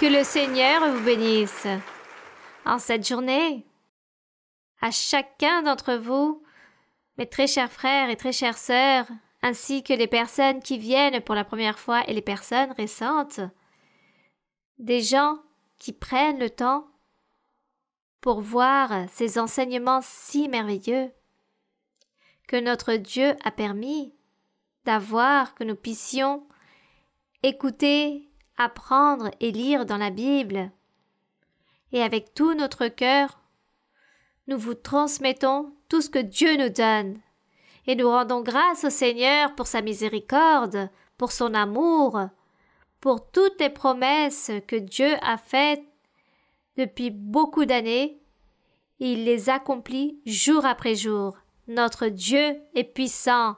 Que le Seigneur vous bénisse. En cette journée, à chacun d'entre vous, mes très chers frères et très chères sœurs, ainsi que les personnes qui viennent pour la première fois et les personnes récentes, des gens qui prennent le temps pour voir ces enseignements si merveilleux que notre Dieu a permis d'avoir, que nous puissions écouter apprendre et lire dans la Bible. Et avec tout notre cœur, nous vous transmettons tout ce que Dieu nous donne. Et nous rendons grâce au Seigneur pour sa miséricorde, pour son amour, pour toutes les promesses que Dieu a faites depuis beaucoup d'années. Il les accomplit jour après jour. Notre Dieu est puissant.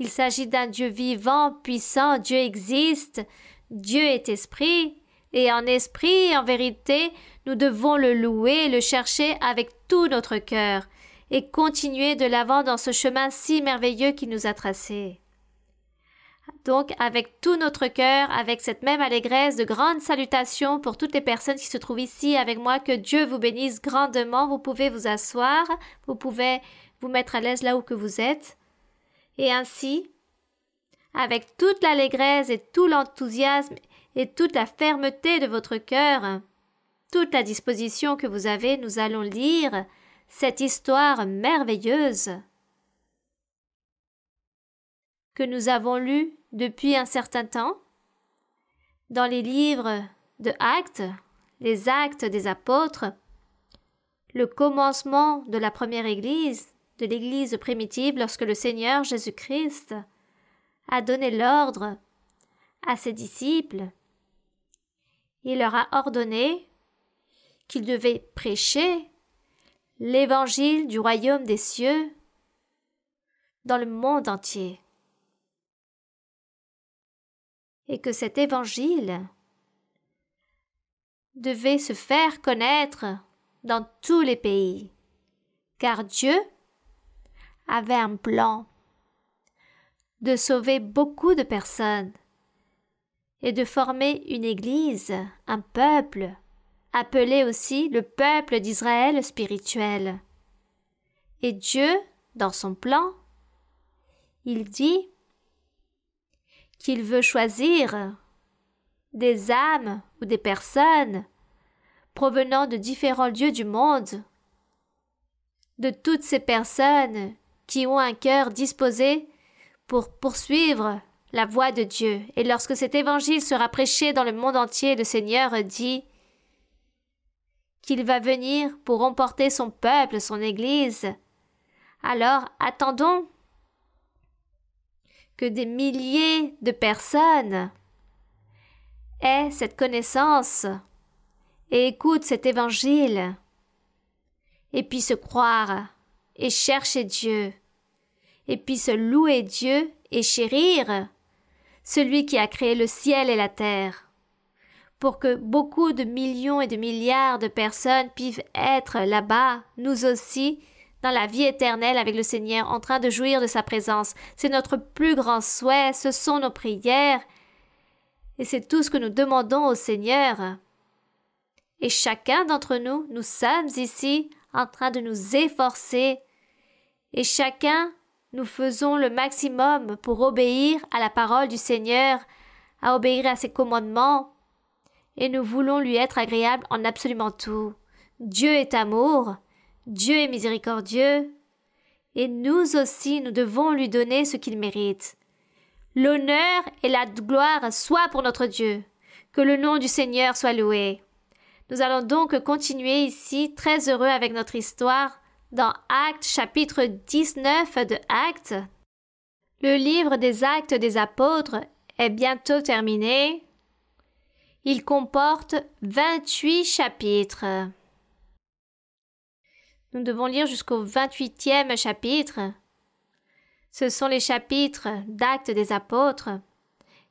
Il s'agit d'un Dieu vivant, puissant, Dieu existe, Dieu est esprit, et en esprit en vérité, nous devons le louer et le chercher avec tout notre cœur, et continuer de l'avant dans ce chemin si merveilleux qu'il nous a tracé. Donc, avec tout notre cœur, avec cette même allégresse, de grandes salutations pour toutes les personnes qui se trouvent ici avec moi, que Dieu vous bénisse grandement. Vous pouvez vous asseoir, vous pouvez vous mettre à l'aise là où que vous êtes. Et ainsi, avec toute l'allégresse et tout l'enthousiasme et toute la fermeté de votre cœur. Toute la disposition que vous avez, nous allons lire cette histoire merveilleuse que nous avons lue depuis un certain temps dans les livres de Actes, les Actes des Apôtres, le commencement de la première Église, de l'Église primitive lorsque le Seigneur Jésus-Christ a donné l'ordre à ses disciples. Il leur a ordonné qu'ils devaient prêcher l'évangile du royaume des cieux dans le monde entier. Et que cet évangile devait se faire connaître dans tous les pays, car Dieu avait un plan de sauver beaucoup de personnes et de former une Église, un peuple, appelé aussi le peuple d'Israël spirituel. Et Dieu, dans son plan, il dit qu'il veut choisir des âmes ou des personnes provenant de différents lieux du monde, de toutes ces personnes qui ont un cœur disposé pour poursuivre la voie de Dieu. Et lorsque cet évangile sera prêché dans le monde entier, le Seigneur dit qu'il va venir pour emporter son peuple, son Église. Alors attendons que des milliers de personnes aient cette connaissance et écoutent cet évangile et puissent croire et chercher Dieu et puisse louer Dieu et chérir celui qui a créé le ciel et la terre, pour que beaucoup de millions et de milliards de personnes puissent être là-bas, nous aussi, dans la vie éternelle avec le Seigneur, en train de jouir de sa présence. C'est notre plus grand souhait, ce sont nos prières, et c'est tout ce que nous demandons au Seigneur. Et chacun d'entre nous, nous sommes ici en train de nous efforcer, et chacun nous faisons le maximum pour obéir à la parole du Seigneur, à obéir à ses commandements, et nous voulons lui être agréable en absolument tout. Dieu est amour, Dieu est miséricordieux, et nous aussi nous devons lui donner ce qu'il mérite. L'honneur et la gloire soient pour notre Dieu. Que le nom du Seigneur soit loué. Nous allons donc continuer ici très heureux avec notre histoire dans Actes chapitre 19 de Actes. Le livre des Actes des Apôtres est bientôt terminé. Il comporte 28 chapitres. Nous devons lire jusqu'au 28e chapitre. Ce sont les chapitres d'Actes des Apôtres.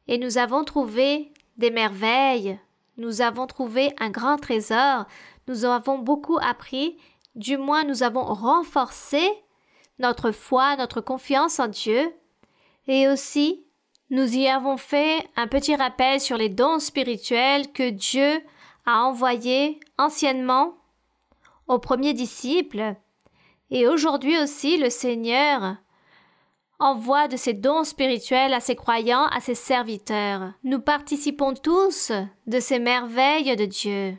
Et nous avons trouvé des merveilles. Nous avons trouvé un grand trésor. Nous en avons beaucoup appris du moins nous avons renforcé notre foi, notre confiance en Dieu, et aussi nous y avons fait un petit rappel sur les dons spirituels que Dieu a envoyés anciennement aux premiers disciples. Et aujourd'hui aussi, le Seigneur envoie de ses dons spirituels à ses croyants, à ses serviteurs. Nous participons tous de ces merveilles de Dieu.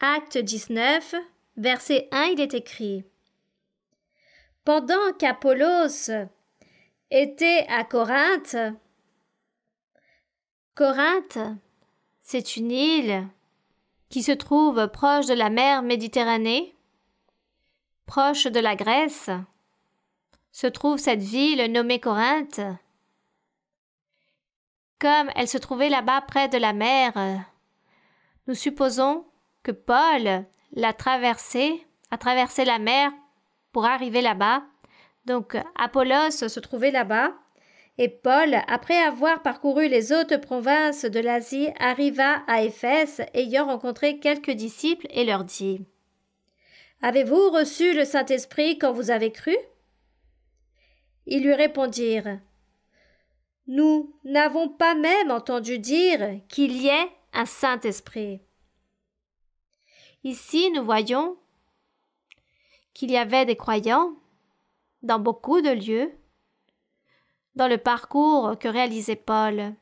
Acte 19, verset 1, il est écrit Pendant qu'Apollos était à Corinthe, Corinthe, c'est une île qui se trouve proche de la mer Méditerranée, proche de la Grèce, se trouve cette ville nommée Corinthe. Comme elle se trouvait là-bas près de la mer, nous supposons que Paul la traverser, à traverser la mer pour arriver là-bas. Donc Apollos se trouvait là-bas. Et Paul, après avoir parcouru les autres provinces de l'Asie, arriva à Éphèse, ayant rencontré quelques disciples, et leur dit Avez-vous reçu le Saint-Esprit quand vous avez cru Ils lui répondirent Nous n'avons pas même entendu dire qu'il y ait un Saint-Esprit. Ici, nous voyons qu'il y avait des croyants dans beaucoup de lieux dans le parcours que réalisait Paul.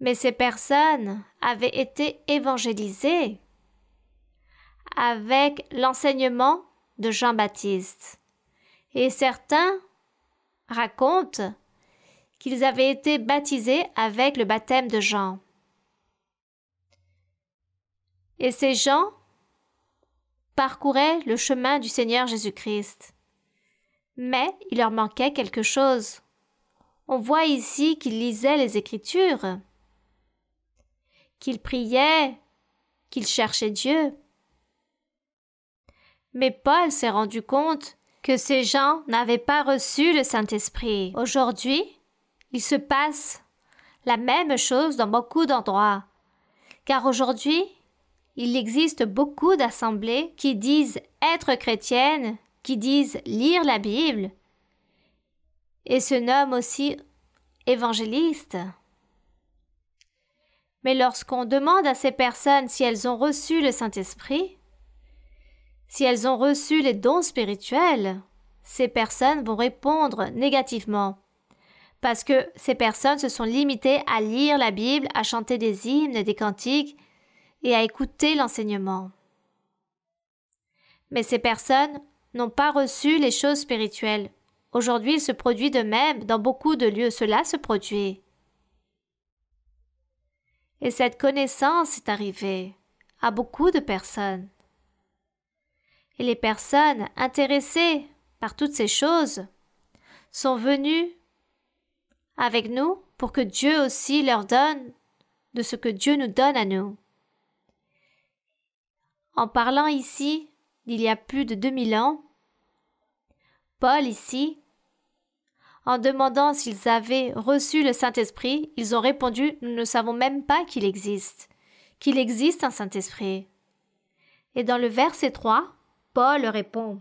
Mais ces personnes avaient été évangélisées avec l'enseignement de Jean-Baptiste. Et certains racontent qu'ils avaient été baptisés avec le baptême de Jean. Et ces gens parcouraient le chemin du Seigneur Jésus-Christ. Mais il leur manquait quelque chose. On voit ici qu'ils lisaient les Écritures, qu'ils priaient, qu'ils cherchaient Dieu. Mais Paul s'est rendu compte que ces gens n'avaient pas reçu le Saint-Esprit. Aujourd'hui, il se passe la même chose dans beaucoup d'endroits. Car aujourd'hui, il existe beaucoup d'assemblées qui disent être chrétiennes, qui disent lire la Bible, et se nomment aussi évangélistes. Mais lorsqu'on demande à ces personnes si elles ont reçu le Saint-Esprit, si elles ont reçu les dons spirituels, ces personnes vont répondre négativement, parce que ces personnes se sont limitées à lire la Bible, à chanter des hymnes, des cantiques, et à écouter l'enseignement. Mais ces personnes n'ont pas reçu les choses spirituelles. Aujourd'hui, il se produit de même dans beaucoup de lieux, cela se produit. Et cette connaissance est arrivée à beaucoup de personnes. Et les personnes intéressées par toutes ces choses sont venues avec nous pour que Dieu aussi leur donne de ce que Dieu nous donne à nous. En parlant ici il y a plus de 2000 ans, Paul ici, en demandant s'ils avaient reçu le Saint-Esprit, ils ont répondu Nous ne savons même pas qu'il existe, qu'il existe un Saint-Esprit. Et dans le verset 3, Paul répond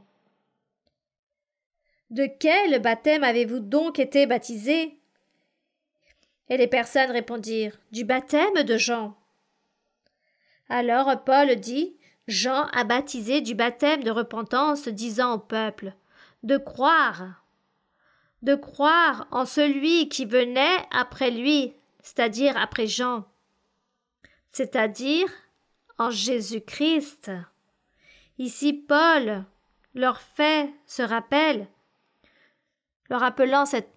De quel baptême avez-vous donc été baptisé ?» Et les personnes répondirent Du baptême de Jean. Alors Paul dit Jean a baptisé du baptême de repentance, disant au peuple de croire, de croire en celui qui venait après lui, c'est-à-dire après Jean, c'est-à-dire en Jésus-Christ. Ici, Paul leur fait ce rappel, leur appelant cet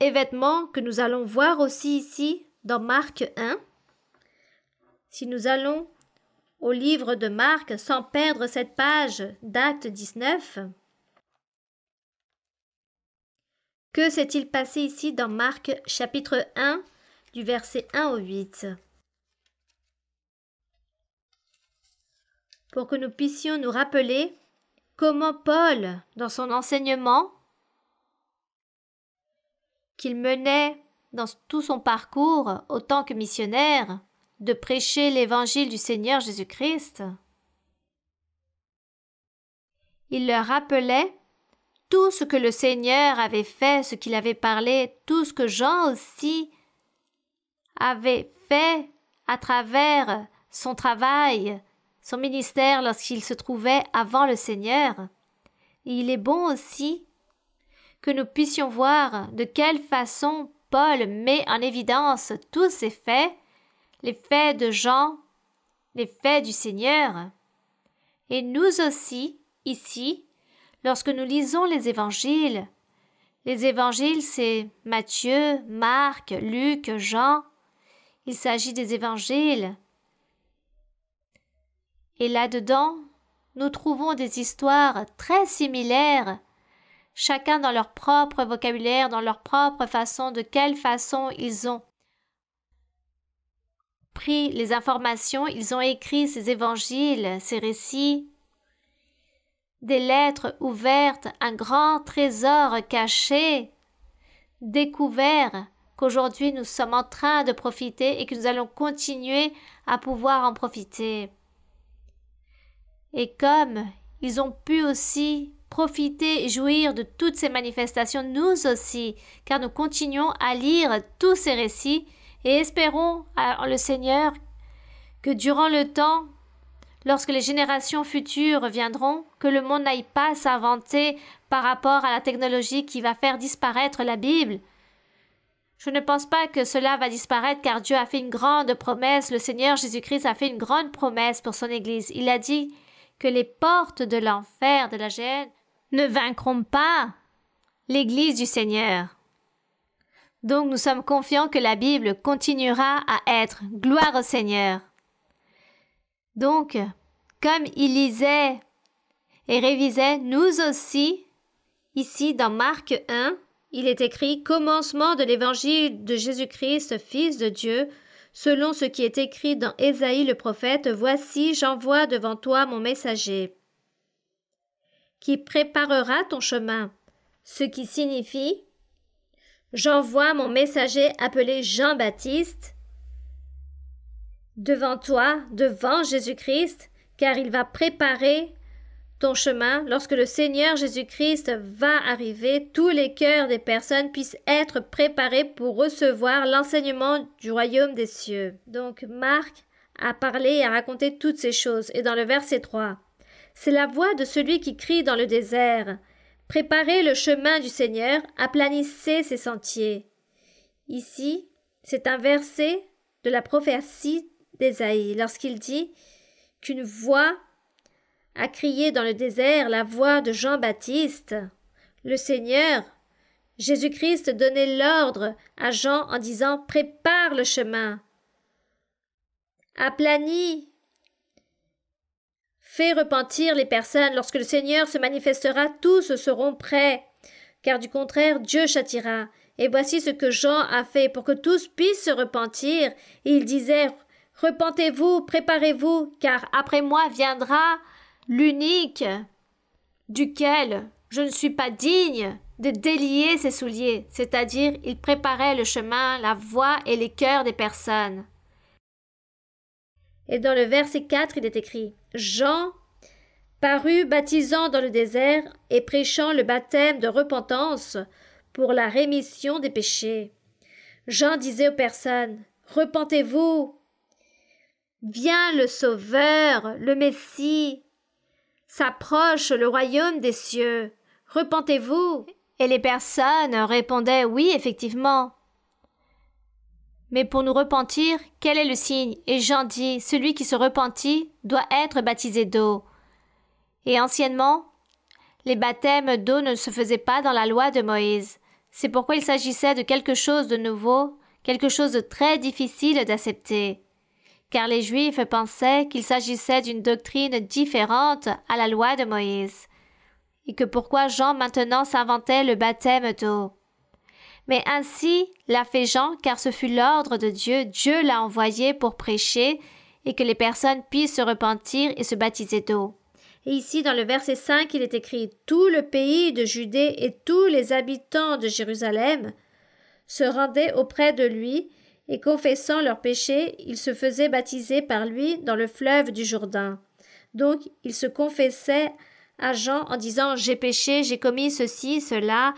événement que nous allons voir aussi ici dans Marc 1. Si nous allons au livre de Marc sans perdre cette page d'acte 19. Que s'est-il passé ici dans Marc chapitre 1 du verset 1 au 8 Pour que nous puissions nous rappeler comment Paul, dans son enseignement qu'il menait dans tout son parcours autant que missionnaire, de prêcher l'évangile du Seigneur Jésus-Christ. Il leur rappelait tout ce que le Seigneur avait fait, ce qu'il avait parlé, tout ce que Jean aussi avait fait à travers son travail, son ministère lorsqu'il se trouvait avant le Seigneur. il est bon aussi que nous puissions voir de quelle façon Paul met en évidence tous ces faits les faits de Jean, les faits du Seigneur. Et nous aussi, ici, lorsque nous lisons les évangiles, les évangiles, c'est Matthieu, Marc, Luc, Jean. Il s'agit des évangiles. Et là-dedans, nous trouvons des histoires très similaires, chacun dans leur propre vocabulaire, dans leur propre façon, de quelle façon ils ont pris les informations, ils ont écrit ces évangiles, ces récits, des lettres ouvertes, un grand trésor caché, découvert, qu'aujourd'hui nous sommes en train de profiter et que nous allons continuer à pouvoir en profiter. Et comme ils ont pu aussi profiter et jouir de toutes ces manifestations, nous aussi, car nous continuons à lire tous ces récits et espérons le Seigneur que durant le temps, lorsque les générations futures viendront, que le monde n'aille pas s'inventer par rapport à la technologie qui va faire disparaître la Bible. Je ne pense pas que cela va disparaître car Dieu a fait une grande promesse, le Seigneur Jésus-Christ a fait une grande promesse pour son Église. Il a dit que les portes de l'enfer, de la gêne, ne vaincront pas l'Église du Seigneur. Donc nous sommes confiants que la Bible continuera à être gloire au Seigneur. Donc, comme il lisait et révisait, nous aussi, ici dans Marc 1, il est écrit Commencement de l'évangile de Jésus-Christ, Fils de Dieu, selon ce qui est écrit dans Ésaïe le prophète, Voici, j'envoie devant toi mon messager, qui préparera ton chemin, ce qui signifie j'envoie mon messager appelé Jean-Baptiste devant toi, devant Jésus-Christ, car il va préparer ton chemin. Lorsque le Seigneur Jésus-Christ va arriver, tous les cœurs des personnes puissent être préparés pour recevoir l'enseignement du royaume des cieux. Donc Marc a parlé et a raconté toutes ces choses. Et dans le verset 3, c'est la voix de celui qui crie dans le désert. Préparez le chemin du Seigneur, aplanissez ses sentiers. Ici, c'est un verset de la prophétie d'Ésaïe, lorsqu'il dit qu'une voix a crié dans le désert, la voix de Jean-Baptiste. Le Seigneur, Jésus-Christ, donnait l'ordre à Jean en disant Prépare le chemin, aplanis Fais repentir les personnes. Lorsque le Seigneur se manifestera, tous seront prêts. Car du contraire, Dieu châtira. Et voici ce que Jean a fait pour que tous puissent se repentir. Il disait Repentez-vous, préparez-vous, car après moi viendra l'unique, duquel je ne suis pas digne de délier ses souliers, c'est-à-dire il préparait le chemin, la voie et les cœurs des personnes. Et dans le verset 4, il est écrit Jean parut baptisant dans le désert et prêchant le baptême de repentance pour la rémission des péchés. Jean disait aux personnes Repentez-vous Vient le Sauveur, le Messie. S'approche le royaume des cieux. Repentez-vous. Et les personnes répondaient Oui, effectivement. Mais pour nous repentir, quel est le signe Et Jean dit, celui qui se repentit doit être baptisé d'eau. Et anciennement, les baptêmes d'eau ne se faisaient pas dans la loi de Moïse. C'est pourquoi il s'agissait de quelque chose de nouveau, quelque chose de très difficile d'accepter. Car les Juifs pensaient qu'il s'agissait d'une doctrine différente à la loi de Moïse, et que pourquoi Jean maintenant s'inventait le baptême d'eau. Mais ainsi l'a fait Jean, car ce fut l'ordre de Dieu, Dieu l'a envoyé pour prêcher et que les personnes puissent se repentir et se baptiser d'eau. Et ici, dans le verset 5, il est écrit Tout le pays de Judée et tous les habitants de Jérusalem se rendaient auprès de lui, et confessant leurs péchés, ils se faisaient baptiser par lui dans le fleuve du Jourdain. Donc, ils se confessaient à Jean en disant J'ai péché, j'ai commis ceci, cela,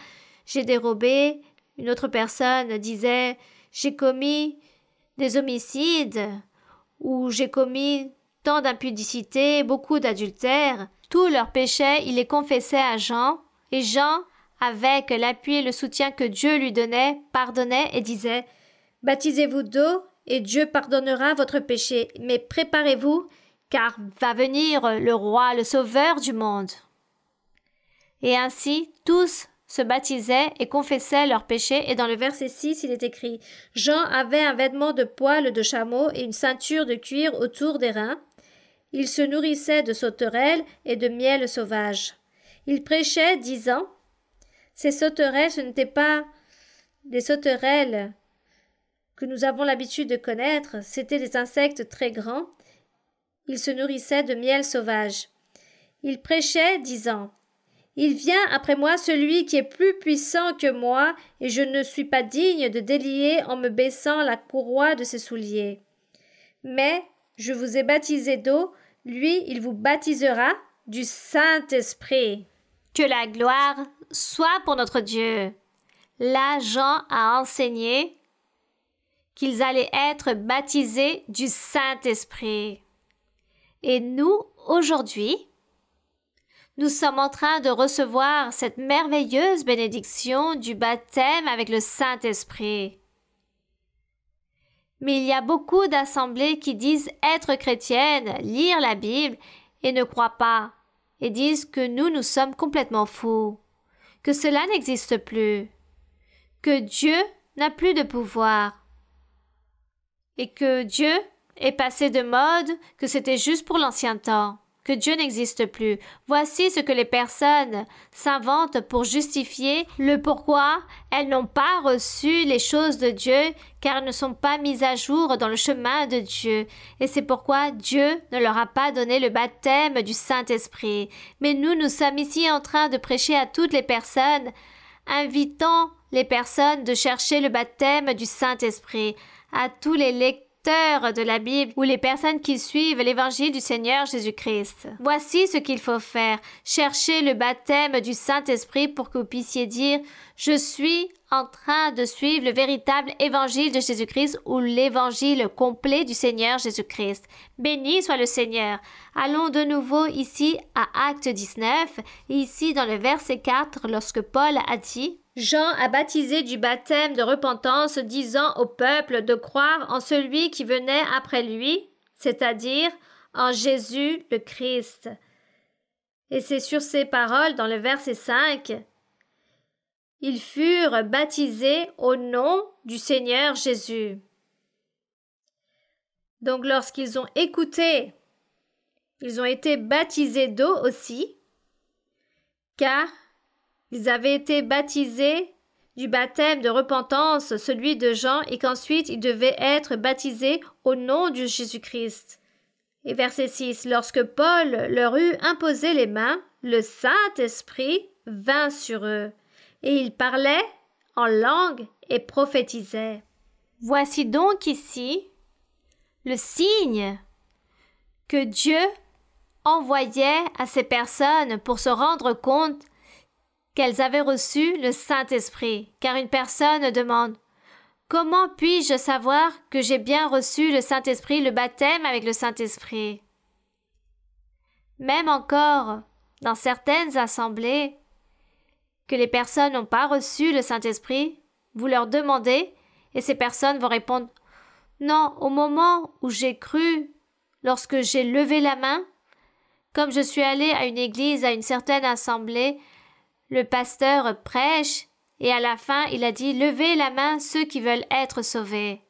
j'ai dérobé, une autre personne disait J'ai commis des homicides ou j'ai commis tant d'impudicité, beaucoup d'adultères. Tous leurs péchés, il les confessait à Jean, et Jean, avec l'appui et le soutien que Dieu lui donnait, pardonnait et disait Baptisez-vous d'eau, et Dieu pardonnera votre péché, mais préparez-vous, car va venir le roi, le sauveur du monde. Et ainsi, tous se baptisaient et confessaient leurs péchés. Et dans le verset 6, il est écrit Jean avait un vêtement de poils de chameau et une ceinture de cuir autour des reins. Il se nourrissait de sauterelles et de miel sauvage. Il prêchait, disant Ces sauterelles, ce n'étaient pas des sauterelles que nous avons l'habitude de connaître, c'étaient des insectes très grands. Il se nourrissait de miel sauvage. Il prêchait, disant il vient après moi celui qui est plus puissant que moi, et je ne suis pas digne de délier en me baissant la courroie de ses souliers. Mais je vous ai baptisé d'eau, lui il vous baptisera du Saint-Esprit. Que la gloire soit pour notre Dieu. Là Jean a enseigné qu'ils allaient être baptisés du Saint-Esprit. Et nous, aujourd'hui, nous sommes en train de recevoir cette merveilleuse bénédiction du baptême avec le Saint-Esprit. Mais il y a beaucoup d'assemblées qui disent être chrétiennes, lire la Bible et ne croient pas, et disent que nous nous sommes complètement fous, que cela n'existe plus, que Dieu n'a plus de pouvoir, et que Dieu est passé de mode, que c'était juste pour l'ancien temps que Dieu n'existe plus. Voici ce que les personnes s'inventent pour justifier le pourquoi elles n'ont pas reçu les choses de Dieu car elles ne sont pas mises à jour dans le chemin de Dieu. Et c'est pourquoi Dieu ne leur a pas donné le baptême du Saint-Esprit. Mais nous, nous sommes ici en train de prêcher à toutes les personnes, invitant les personnes de chercher le baptême du Saint-Esprit à tous les lecteurs de la Bible ou les personnes qui suivent l'évangile du Seigneur Jésus-Christ. Voici ce qu'il faut faire. Cherchez le baptême du Saint-Esprit pour que vous puissiez dire Je suis en train de suivre le véritable évangile de Jésus-Christ ou l'évangile complet du Seigneur Jésus-Christ. Béni soit le Seigneur. Allons de nouveau ici à Acte 19, ici dans le verset 4, lorsque Paul a dit Jean a baptisé du baptême de repentance, disant au peuple de croire en celui qui venait après lui, c'est-à-dire en Jésus le Christ. Et c'est sur ces paroles dans le verset 5. Ils furent baptisés au nom du Seigneur Jésus. Donc lorsqu'ils ont écouté, ils ont été baptisés d'eau aussi, car ils avaient été baptisés du baptême de repentance, celui de Jean, et qu'ensuite ils devaient être baptisés au nom de Jésus-Christ. Et verset 6. Lorsque Paul leur eut imposé les mains, le Saint-Esprit vint sur eux, et ils parlaient en langue et prophétisaient. Voici donc ici le signe que Dieu envoyait à ces personnes pour se rendre compte qu'elles avaient reçu le Saint-Esprit, car une personne demande Comment puis-je savoir que j'ai bien reçu le Saint-Esprit, le baptême avec le Saint-Esprit Même encore, dans certaines assemblées, que les personnes n'ont pas reçu le Saint-Esprit, vous leur demandez, et ces personnes vont répondre Non, au moment où j'ai cru, lorsque j'ai levé la main, comme je suis allé à une église, à une certaine assemblée, le pasteur prêche et à la fin il a dit Levez la main ceux qui veulent être sauvés.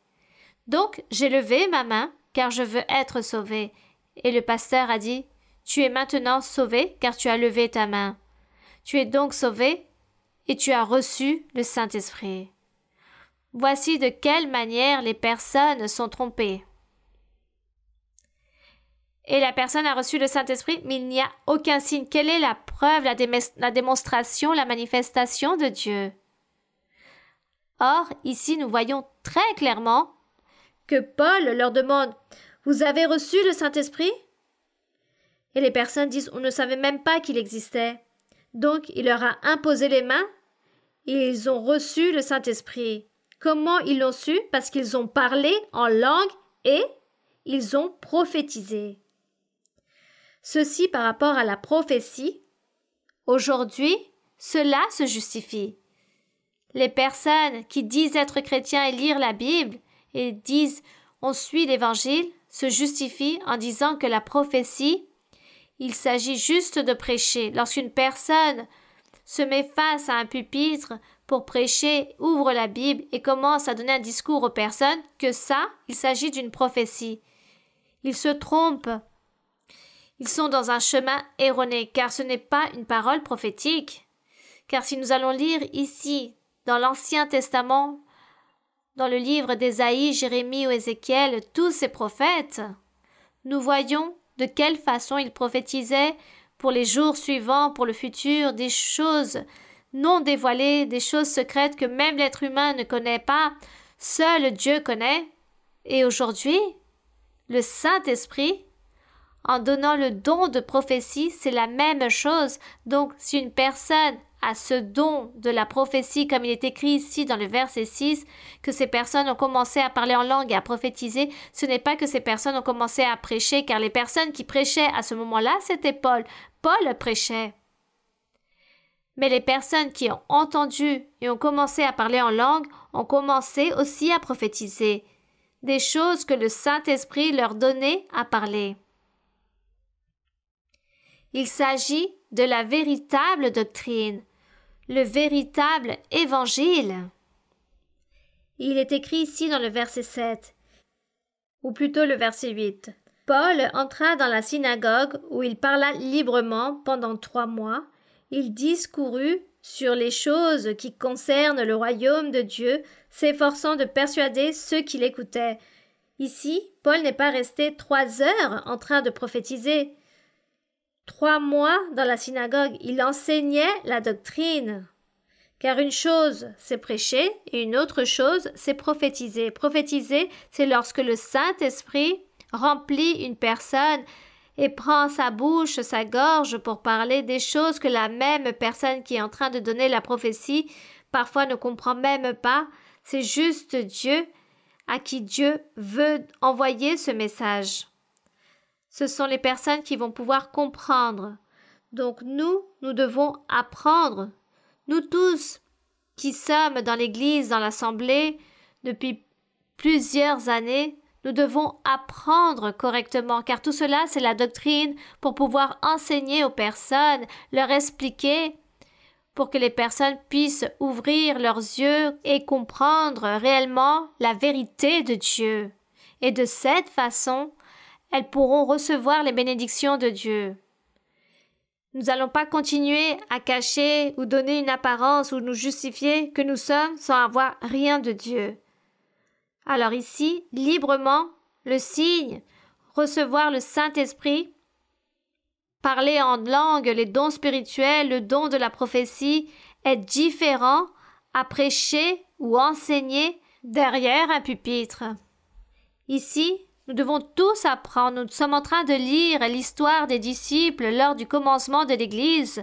Donc j'ai levé ma main car je veux être sauvé. Et le pasteur a dit Tu es maintenant sauvé car tu as levé ta main. Tu es donc sauvé et tu as reçu le Saint-Esprit. Voici de quelle manière les personnes sont trompées et la personne a reçu le Saint-Esprit, mais il n'y a aucun signe. Quelle est la preuve, la, démonstration, la manifestation de Dieu Or, ici, nous voyons très clairement que Paul leur demande Vous avez reçu le Saint-Esprit Et les personnes disent On ne savait même pas qu'il existait. Donc, il leur a imposé les mains et ils ont reçu le Saint-Esprit. Comment ils l'ont su Parce qu'ils ont parlé en langue et ils ont prophétisé. Ceci par rapport à la prophétie. Aujourd'hui, cela se justifie. Les personnes qui disent être chrétiens et lire la Bible et disent on suit l'Évangile se justifient en disant que la prophétie, il s'agit juste de prêcher. Lorsqu'une personne se met face à un pupitre pour prêcher, ouvre la Bible et commence à donner un discours aux personnes, que ça, il s'agit d'une prophétie. Il se trompe ils sont dans un chemin erroné, car ce n'est pas une parole prophétique. Car si nous allons lire ici, dans l'Ancien Testament, dans le livre d'Esaïe, Jérémie ou Ézéchiel, tous ces prophètes, nous voyons de quelle façon ils prophétisaient pour les jours suivants, pour le futur, des choses non dévoilées, des choses secrètes que même l'être humain ne connaît pas, seul Dieu connaît. Et aujourd'hui, le Saint-Esprit en donnant le don de prophétie, c'est la même chose. Donc, si une personne a ce don de la prophétie, comme il est écrit ici dans le verset 6, que ces personnes ont commencé à parler en langue et à prophétiser, ce n'est pas que ces personnes ont commencé à prêcher, car les personnes qui prêchaient à ce moment-là, c'était Paul. Paul prêchait. Mais les personnes qui ont entendu et ont commencé à parler en langue ont commencé aussi à prophétiser, des choses que le Saint-Esprit leur donnait à parler. Il s'agit de la véritable doctrine, le véritable évangile. Il est écrit ici dans le verset 7, ou plutôt le verset 8. Paul entra dans la synagogue où il parla librement pendant trois mois. Il discourut sur les choses qui concernent le royaume de Dieu, s'efforçant de persuader ceux qui l'écoutaient. Ici, Paul n'est pas resté trois heures en train de prophétiser. Trois mois dans la synagogue, il enseignait la doctrine. Car une chose, c'est prêcher, et une autre chose, c'est prophétiser. Prophétiser, c'est lorsque le Saint-Esprit remplit une personne et prend sa bouche, sa gorge pour parler des choses que la même personne qui est en train de donner la prophétie parfois ne comprend même pas. C'est juste Dieu à qui Dieu veut envoyer ce message ce sont les personnes qui vont pouvoir comprendre. Donc nous, nous devons apprendre. Nous tous qui sommes dans l'Église, dans l'Assemblée, depuis plusieurs années, nous devons apprendre correctement, car tout cela, c'est la doctrine pour pouvoir enseigner aux personnes, leur expliquer, pour que les personnes puissent ouvrir leurs yeux et comprendre réellement la vérité de Dieu. Et de cette façon, elles pourront recevoir les bénédictions de Dieu. Nous n'allons pas continuer à cacher ou donner une apparence ou nous justifier que nous sommes sans avoir rien de Dieu. Alors ici, librement, le signe, recevoir le Saint-Esprit, parler en langue, les dons spirituels, le don de la prophétie, est différent à prêcher ou enseigner derrière un pupitre. Ici, nous devons tous apprendre. Nous sommes en train de lire l'histoire des disciples lors du commencement de l'Église,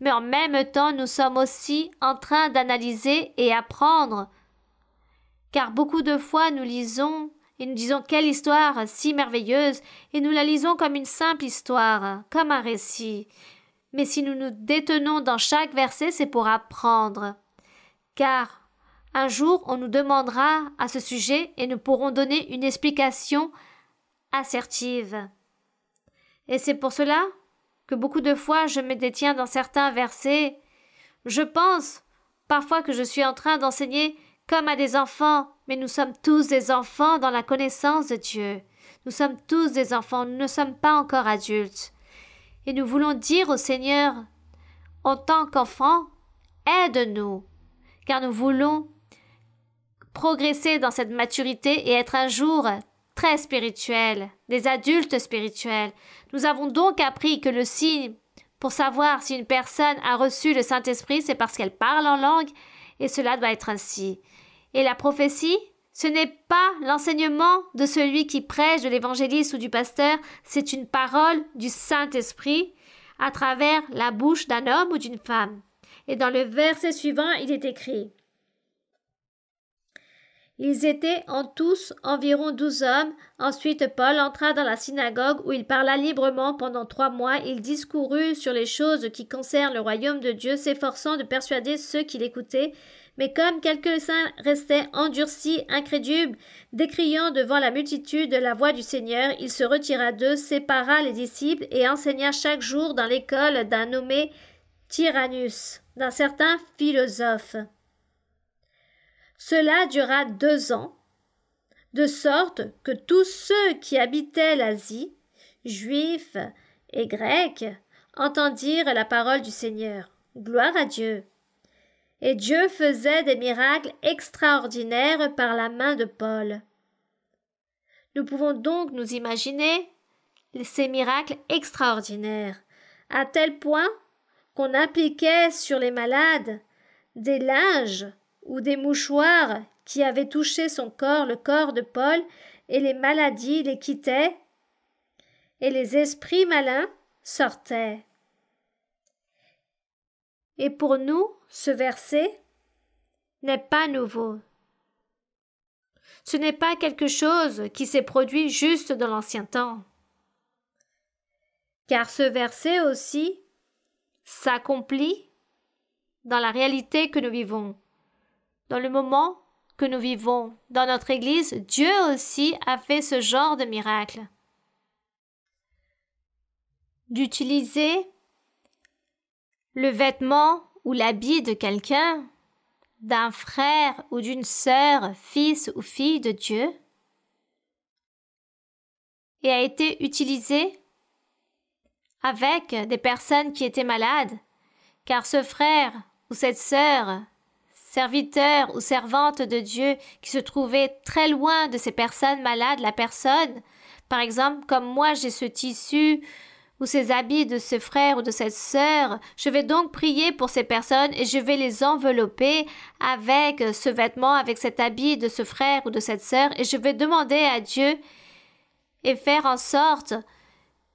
mais en même temps nous sommes aussi en train d'analyser et apprendre. Car beaucoup de fois nous lisons et nous disons quelle histoire si merveilleuse, et nous la lisons comme une simple histoire, comme un récit. Mais si nous nous détenons dans chaque verset, c'est pour apprendre. Car un jour, on nous demandera à ce sujet et nous pourrons donner une explication assertive. Et c'est pour cela que beaucoup de fois je me détiens dans certains versets. Je pense parfois que je suis en train d'enseigner comme à des enfants, mais nous sommes tous des enfants dans la connaissance de Dieu. Nous sommes tous des enfants, nous ne sommes pas encore adultes. Et nous voulons dire au Seigneur, en tant qu'enfants, aide-nous, car nous voulons progresser dans cette maturité et être un jour très spirituel, des adultes spirituels. Nous avons donc appris que le signe pour savoir si une personne a reçu le Saint-Esprit, c'est parce qu'elle parle en langue, et cela doit être ainsi. Et la prophétie, ce n'est pas l'enseignement de celui qui prêche, de l'évangéliste ou du pasteur, c'est une parole du Saint-Esprit à travers la bouche d'un homme ou d'une femme. Et dans le verset suivant, il est écrit ils étaient en tous environ douze hommes. Ensuite Paul entra dans la synagogue où il parla librement pendant trois mois. Il discourut sur les choses qui concernent le royaume de Dieu, s'efforçant de persuader ceux qui l'écoutaient. Mais comme quelques-uns restaient endurcis, incrédules, décriant devant la multitude la voix du Seigneur, il se retira d'eux, sépara les disciples et enseigna chaque jour dans l'école d'un nommé Tyrannus, d'un certain philosophe. Cela dura deux ans, de sorte que tous ceux qui habitaient l'Asie, juifs et grecs, entendirent la parole du Seigneur. Gloire à Dieu. Et Dieu faisait des miracles extraordinaires par la main de Paul. Nous pouvons donc nous imaginer ces miracles extraordinaires, à tel point qu'on appliquait sur les malades des linges ou des mouchoirs qui avaient touché son corps, le corps de Paul, et les maladies les quittaient, et les esprits malins sortaient. Et pour nous, ce verset n'est pas nouveau. Ce n'est pas quelque chose qui s'est produit juste dans l'ancien temps. Car ce verset aussi s'accomplit dans la réalité que nous vivons dans le moment que nous vivons dans notre Église, Dieu aussi a fait ce genre de miracle. D'utiliser le vêtement ou l'habit de quelqu'un, d'un frère ou d'une sœur, fils ou fille de Dieu, et a été utilisé avec des personnes qui étaient malades, car ce frère ou cette sœur serviteur ou servante de Dieu qui se trouvait très loin de ces personnes malades, la personne, par exemple, comme moi j'ai ce tissu ou ces habits de ce frère ou de cette sœur, je vais donc prier pour ces personnes et je vais les envelopper avec ce vêtement, avec cet habit de ce frère ou de cette sœur et je vais demander à Dieu et faire en sorte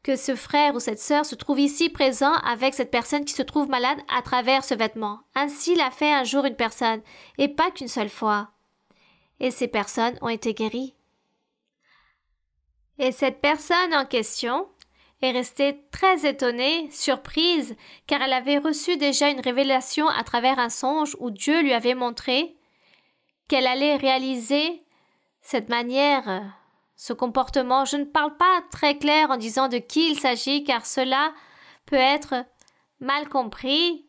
que ce frère ou cette sœur se trouve ici présent avec cette personne qui se trouve malade à travers ce vêtement. Ainsi l'a fait un jour une personne, et pas qu'une seule fois. Et ces personnes ont été guéries. Et cette personne en question est restée très étonnée, surprise, car elle avait reçu déjà une révélation à travers un songe où Dieu lui avait montré qu'elle allait réaliser cette manière euh, ce comportement. Je ne parle pas très clair en disant de qui il s'agit car cela peut être mal compris,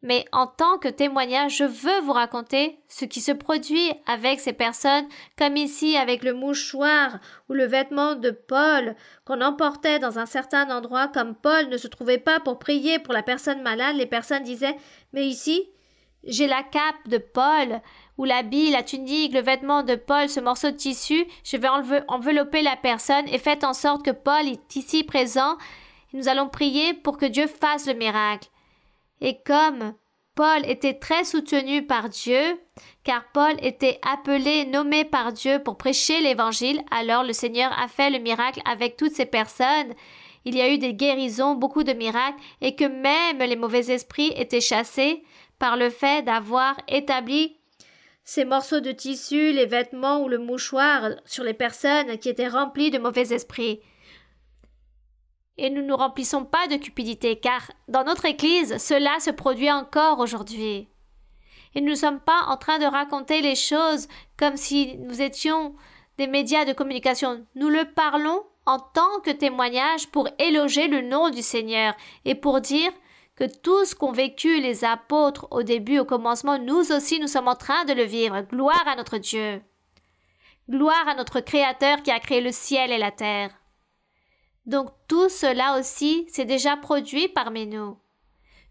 mais en tant que témoignage, je veux vous raconter ce qui se produit avec ces personnes, comme ici avec le mouchoir ou le vêtement de Paul qu'on emportait dans un certain endroit, comme Paul ne se trouvait pas pour prier pour la personne malade, les personnes disaient Mais ici, j'ai la cape de Paul, ou l'habit, la tunique, le vêtement de Paul, ce morceau de tissu, je vais envelopper la personne et faites en sorte que Paul est ici présent. Nous allons prier pour que Dieu fasse le miracle. Et comme Paul était très soutenu par Dieu, car Paul était appelé, nommé par Dieu pour prêcher l'Évangile, alors le Seigneur a fait le miracle avec toutes ces personnes. Il y a eu des guérisons, beaucoup de miracles, et que même les mauvais esprits étaient chassés par le fait d'avoir établi ces morceaux de tissu, les vêtements ou le mouchoir sur les personnes qui étaient remplies de mauvais esprits. Et nous ne nous remplissons pas de cupidité, car dans notre Église, cela se produit encore aujourd'hui. Et nous ne sommes pas en train de raconter les choses comme si nous étions des médias de communication. Nous le parlons en tant que témoignage pour éloger le nom du Seigneur et pour dire que tout ce qu'ont vécu les apôtres au début, au commencement, nous aussi nous sommes en train de le vivre. Gloire à notre Dieu. Gloire à notre Créateur qui a créé le ciel et la terre. Donc tout cela aussi s'est déjà produit parmi nous.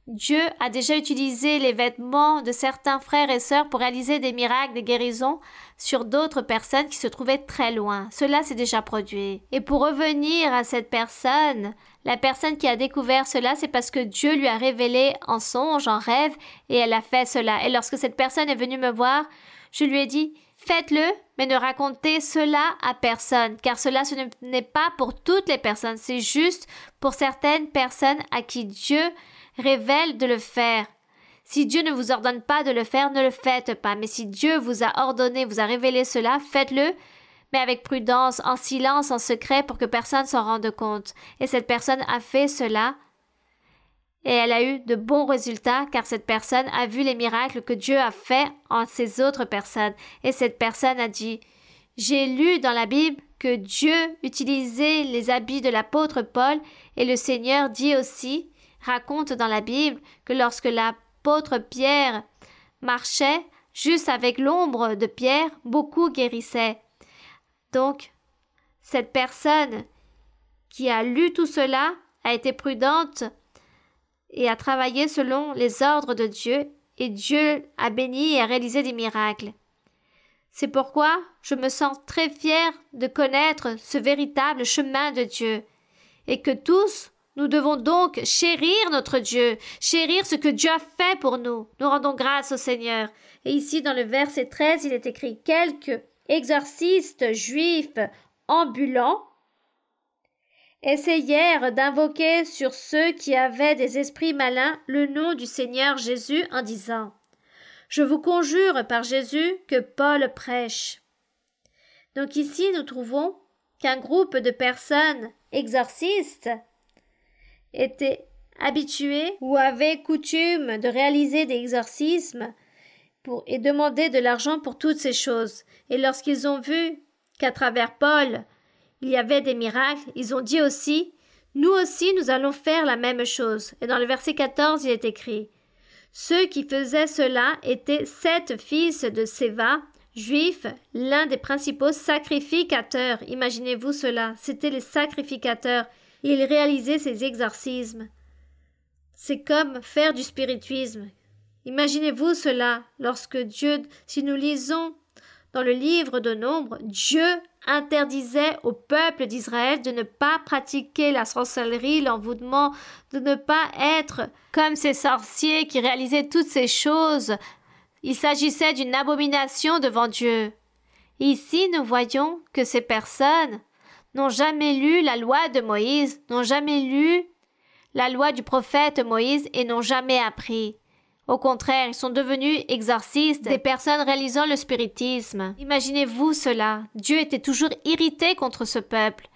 Dieu a déjà utilisé les vêtements de certains frères et sœurs pour réaliser des miracles, des guérisons, sur d'autres personnes qui se trouvaient très loin. Cela s'est déjà produit. Et pour revenir à cette personne, la personne qui a découvert cela, c'est parce que Dieu lui a révélé en songe, en rêve, et elle a fait cela. Et lorsque cette personne est venue me voir, je lui ai dit, faites-le, mais ne racontez cela à personne, car cela ce n'est pas pour toutes les personnes, c'est juste pour certaines personnes à qui Dieu révèle de le faire. Si Dieu ne vous ordonne pas de le faire, ne le faites pas. Mais si Dieu vous a ordonné, vous a révélé cela, faites-le, mais avec prudence, en silence, en secret, pour que personne s'en rende compte. Et cette personne a fait cela, et elle a eu de bons résultats, car cette personne a vu les miracles que Dieu a fait en ces autres personnes. Et cette personne a dit, j'ai lu dans la Bible que Dieu utilisait les habits de l'apôtre Paul, et le Seigneur dit aussi, raconte dans la Bible que lorsque la l'apôtre Pierre marchait juste avec l'ombre de Pierre, beaucoup guérissaient. Donc, cette personne qui a lu tout cela a été prudente et a travaillé selon les ordres de Dieu, et Dieu a béni et a réalisé des miracles. C'est pourquoi je me sens très fière de connaître ce véritable chemin de Dieu, et que tous nous devons donc chérir notre Dieu, chérir ce que Dieu a fait pour nous. Nous rendons grâce au Seigneur. Et ici, dans le verset 13, il est écrit quelques exorcistes juifs ambulants essayèrent d'invoquer sur ceux qui avaient des esprits malins le nom du Seigneur Jésus en disant Je vous conjure par Jésus que Paul prêche. Donc ici nous trouvons qu'un groupe de personnes exorcistes étaient habitués ou avaient coutume de réaliser des exorcismes et demander de l'argent pour toutes ces choses. Et lorsqu'ils ont vu qu'à travers Paul, il y avait des miracles, ils ont dit aussi Nous aussi, nous allons faire la même chose. Et dans le verset 14, il est écrit Ceux qui faisaient cela étaient sept fils de Séva, juifs, l'un des principaux sacrificateurs. Imaginez-vous cela, c'était les sacrificateurs il réalisait ses exorcismes. C'est comme faire du spirituisme. Imaginez-vous cela lorsque Dieu, si nous lisons dans le livre de Nombre, Dieu interdisait au peuple d'Israël de ne pas pratiquer la sorcellerie, l'envoûtement, de ne pas être comme ces sorciers qui réalisaient toutes ces choses. Il s'agissait d'une abomination devant Dieu. Ici, nous voyons que ces personnes n'ont jamais lu la loi de Moïse, n'ont jamais lu la loi du prophète Moïse et n'ont jamais appris. Au contraire, ils sont devenus exorcistes, des personnes réalisant le spiritisme. Imaginez-vous cela. Dieu était toujours irrité contre ce peuple,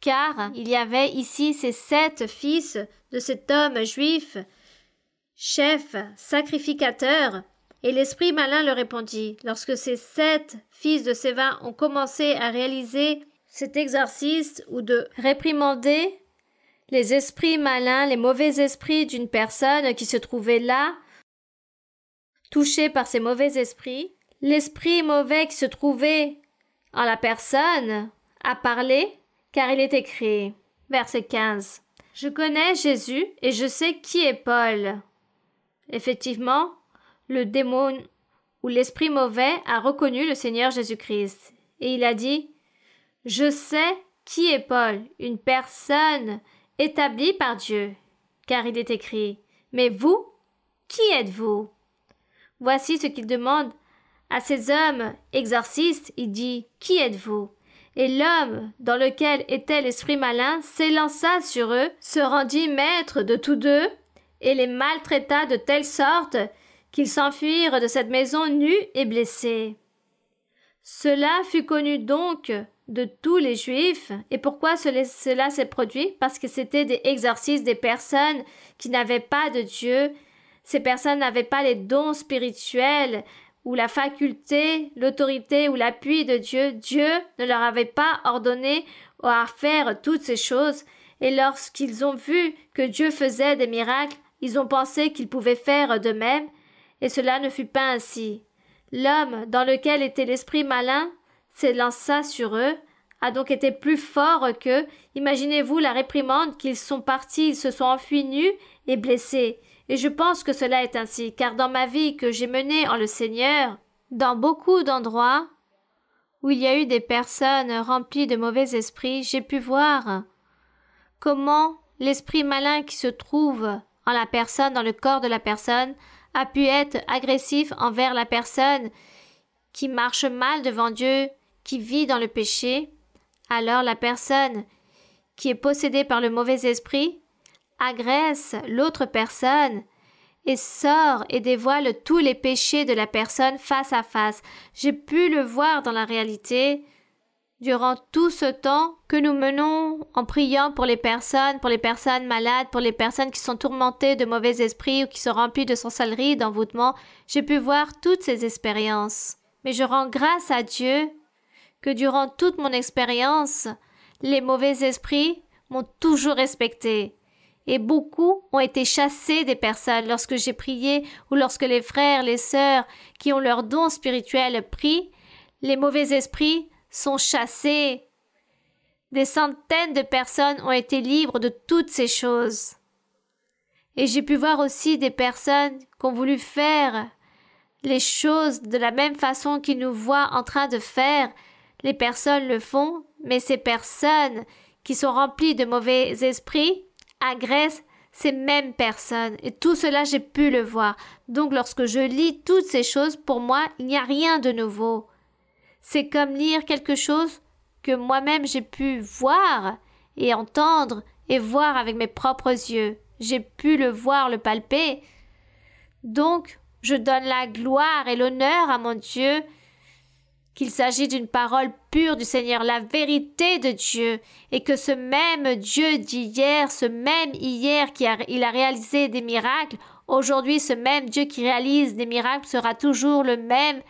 car il y avait ici ces sept fils de cet homme juif, chef, sacrificateur. Et l'esprit malin leur répondit, lorsque ces sept fils de Sévin ont commencé à réaliser cet exercice ou de réprimander les esprits malins, les mauvais esprits d'une personne qui se trouvait là, touchée par ces mauvais esprits, l'esprit mauvais qui se trouvait en la personne a parlé, car il est écrit. Verset 15. Je connais Jésus et je sais qui est Paul. Effectivement, le démon ou l'esprit mauvais a reconnu le Seigneur Jésus-Christ, et il a dit je sais qui est Paul, une personne établie par Dieu, car il est écrit. Mais vous, qui êtes-vous Voici ce qu'il demande à ces hommes exorcistes. Il dit, Qui êtes-vous et l'homme dans lequel était l'esprit malin s'élança sur eux, se rendit maître de tous deux, et les maltraita de telle sorte qu'ils s'enfuirent de cette maison nus et blessés. Cela fut connu donc de tous les juifs. Et pourquoi cela s'est produit Parce que c'était des exercices des personnes qui n'avaient pas de Dieu. Ces personnes n'avaient pas les dons spirituels ou la faculté, l'autorité ou l'appui de Dieu. Dieu ne leur avait pas ordonné à faire toutes ces choses. Et lorsqu'ils ont vu que Dieu faisait des miracles, ils ont pensé qu'ils pouvaient faire de même. Et cela ne fut pas ainsi. L'homme dans lequel était l'esprit malin s'élança sur eux, a donc été plus fort que, imaginez-vous la réprimande qu'ils sont partis, ils se sont enfuis nus et blessés. Et je pense que cela est ainsi, car dans ma vie que j'ai menée en le Seigneur, dans beaucoup d'endroits où il y a eu des personnes remplies de mauvais esprits, j'ai pu voir comment l'esprit malin qui se trouve en la personne, dans le corps de la personne, a pu être agressif envers la personne qui marche mal devant Dieu, qui vit dans le péché, alors la personne qui est possédée par le mauvais esprit agresse l'autre personne et sort et dévoile tous les péchés de la personne face à face. J'ai pu le voir dans la réalité durant tout ce temps que nous menons en priant pour les personnes, pour les personnes malades, pour les personnes qui sont tourmentées de mauvais esprits ou qui sont remplies de sorcellerie, d'envoûtement. J'ai pu voir toutes ces expériences. Mais je rends grâce à Dieu que durant toute mon expérience, les mauvais esprits m'ont toujours respecté. Et beaucoup ont été chassés des personnes lorsque j'ai prié ou lorsque les frères, les sœurs qui ont leur don spirituel prient, les mauvais esprits sont chassés. Des centaines de personnes ont été libres de toutes ces choses. Et j'ai pu voir aussi des personnes qui ont voulu faire les choses de la même façon qu'ils nous voient en train de faire, les personnes le font, mais ces personnes qui sont remplies de mauvais esprits agressent ces mêmes personnes. Et tout cela, j'ai pu le voir. Donc lorsque je lis toutes ces choses, pour moi, il n'y a rien de nouveau. C'est comme lire quelque chose que moi-même j'ai pu voir et entendre et voir avec mes propres yeux. J'ai pu le voir, le palper. Donc, je donne la gloire et l'honneur à mon Dieu qu'il s'agit d'une parole pure du Seigneur, la vérité de Dieu, et que ce même Dieu d'hier, ce même hier qui a, il a réalisé des miracles, aujourd'hui ce même Dieu qui réalise des miracles sera toujours le même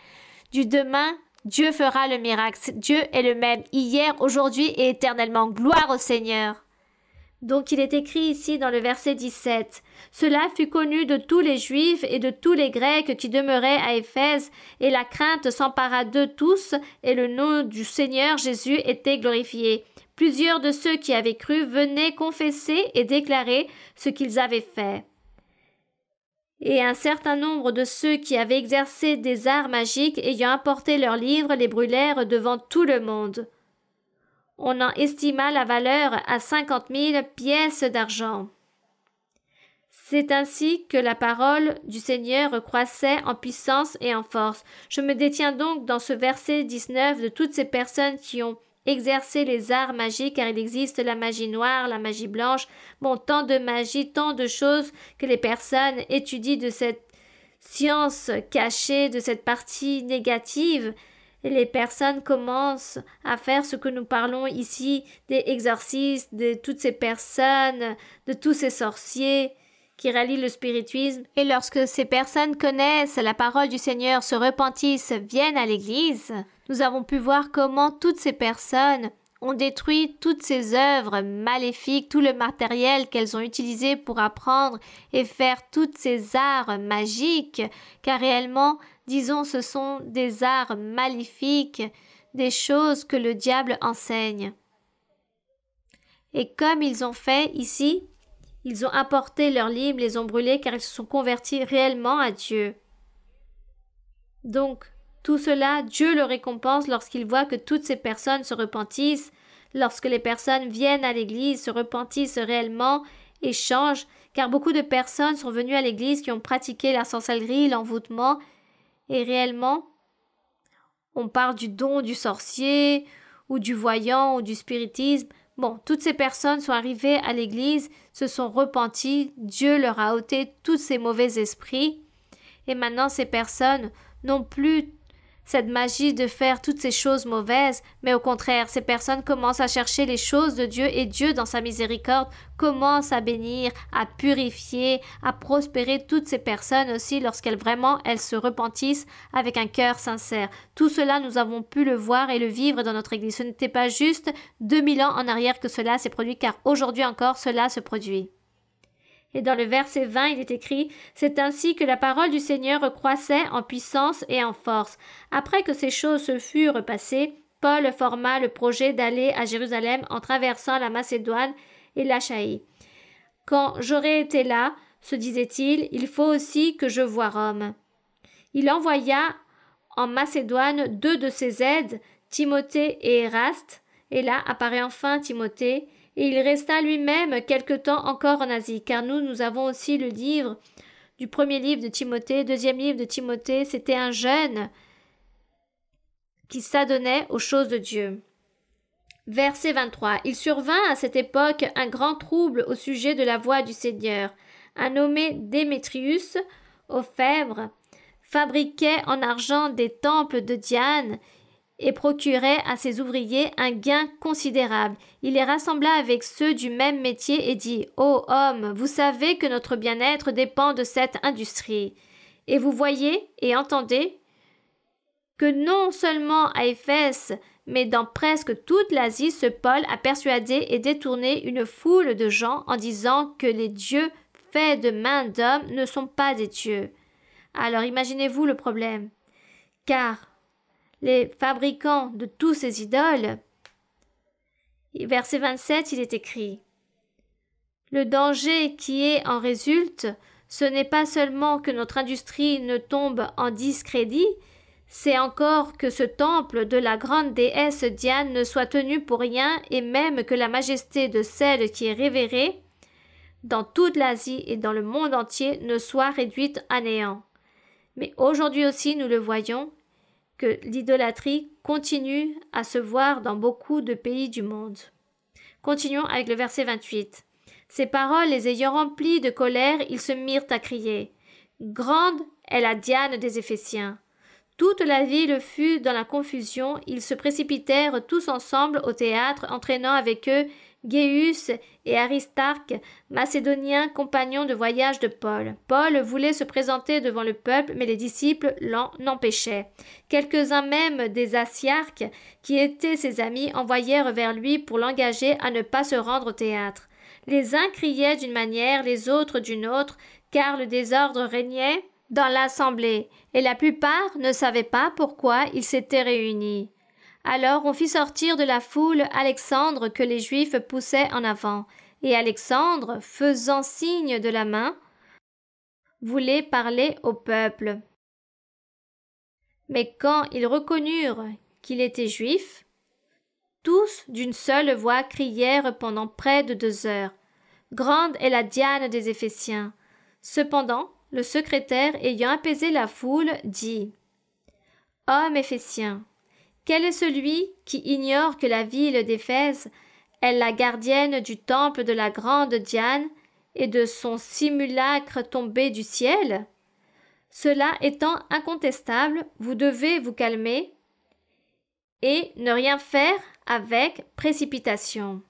du demain. Dieu fera le miracle. Dieu est le même hier, aujourd'hui et éternellement. Gloire au Seigneur. Donc il est écrit ici dans le verset 17. Cela fut connu de tous les Juifs et de tous les Grecs qui demeuraient à Éphèse, et la crainte s'empara d'eux tous, et le nom du Seigneur Jésus était glorifié. Plusieurs de ceux qui avaient cru venaient confesser et déclarer ce qu'ils avaient fait. Et un certain nombre de ceux qui avaient exercé des arts magiques ayant apporté leurs livres les brûlèrent devant tout le monde on en estima la valeur à cinquante mille pièces d'argent. C'est ainsi que la parole du Seigneur croissait en puissance et en force. Je me détiens donc dans ce verset 19 de toutes ces personnes qui ont exercé les arts magiques car il existe la magie noire, la magie blanche, bon, tant de magie, tant de choses que les personnes étudient de cette science cachée, de cette partie négative, les personnes commencent à faire ce que nous parlons ici, des exercices de toutes ces personnes, de tous ces sorciers qui rallient le spiritisme. Et lorsque ces personnes connaissent la parole du Seigneur, se repentissent, viennent à l'Église, nous avons pu voir comment toutes ces personnes ont détruit toutes ces œuvres maléfiques, tout le matériel qu'elles ont utilisé pour apprendre et faire toutes ces arts magiques, car réellement Disons, ce sont des arts maléfiques, des choses que le diable enseigne. Et comme ils ont fait ici, ils ont apporté leurs livres, les ont brûlés, car ils se sont convertis réellement à Dieu. Donc, tout cela, Dieu le récompense lorsqu'il voit que toutes ces personnes se repentissent, lorsque les personnes viennent à l'Église, se repentissent réellement et changent, car beaucoup de personnes sont venues à l'Église qui ont pratiqué la sorcellerie, l'envoûtement, et réellement, on parle du don du sorcier ou du voyant ou du spiritisme. Bon, toutes ces personnes sont arrivées à l'Église, se sont repenties, Dieu leur a ôté tous ces mauvais esprits, et maintenant ces personnes n'ont plus cette magie de faire toutes ces choses mauvaises, mais au contraire, ces personnes commencent à chercher les choses de Dieu et Dieu, dans sa miséricorde, commence à bénir, à purifier, à prospérer toutes ces personnes aussi lorsqu'elles vraiment, elles se repentissent avec un cœur sincère. Tout cela, nous avons pu le voir et le vivre dans notre Église. Ce n'était pas juste 2000 ans en arrière que cela s'est produit, car aujourd'hui encore, cela se produit. Et dans le verset 20, il est écrit C'est ainsi que la parole du Seigneur croissait en puissance et en force. Après que ces choses se furent passées, Paul forma le projet d'aller à Jérusalem en traversant la Macédoine et l'Achaïe. Quand j'aurai été là, se disait-il, il faut aussi que je voie Rome. Il envoya en Macédoine deux de ses aides, Timothée et Eraste, et là apparaît enfin Timothée, il resta lui-même quelque temps encore en Asie, car nous, nous avons aussi le livre du premier livre de Timothée, deuxième livre de Timothée, c'était un jeune qui s'adonnait aux choses de Dieu. Verset 23. Il survint à cette époque un grand trouble au sujet de la voix du Seigneur. Un nommé Démétrius, au fèvre, fabriquait en argent des temples de Diane et procurait à ses ouvriers un gain considérable. Il les rassembla avec ceux du même métier et dit Ô oh homme, vous savez que notre bien-être dépend de cette industrie. Et vous voyez et entendez que non seulement à Éphèse, mais dans presque toute l'Asie, ce Paul a persuadé et détourné une foule de gens en disant que les dieux faits de main d'homme ne sont pas des dieux. Alors imaginez-vous le problème. Car les fabricants de tous ces idoles. verset 27, il est écrit Le danger qui est en résulte, ce n'est pas seulement que notre industrie ne tombe en discrédit, c'est encore que ce temple de la grande déesse Diane ne soit tenu pour rien et même que la majesté de celle qui est révérée dans toute l'Asie et dans le monde entier ne soit réduite à néant. Mais aujourd'hui aussi nous le voyons, que l'idolâtrie continue à se voir dans beaucoup de pays du monde. Continuons avec le verset 28. Ces paroles les ayant remplis de colère, ils se mirent à crier. Grande est la Diane des Éphésiens. Toute la ville fut dans la confusion, ils se précipitèrent tous ensemble au théâtre, entraînant avec eux Gaius et Aristarque, macédoniens compagnons de voyage de Paul. Paul voulait se présenter devant le peuple, mais les disciples l'en empêchaient. Quelques-uns même des Asiarques, qui étaient ses amis, envoyèrent vers lui pour l'engager à ne pas se rendre au théâtre. Les uns criaient d'une manière, les autres d'une autre, car le désordre régnait dans l'assemblée, et la plupart ne savaient pas pourquoi ils s'étaient réunis. Alors on fit sortir de la foule Alexandre que les Juifs poussaient en avant, et Alexandre, faisant signe de la main, voulait parler au peuple. Mais quand ils reconnurent qu'il était juif, tous d'une seule voix crièrent pendant près de deux heures. Grande est la Diane des Éphésiens. Cependant, le secrétaire ayant apaisé la foule dit Homme Éphésiens, quel est celui qui ignore que la ville d'Éphèse est la gardienne du temple de la grande Diane et de son simulacre tombé du ciel? Cela étant incontestable, vous devez vous calmer et ne rien faire avec précipitation.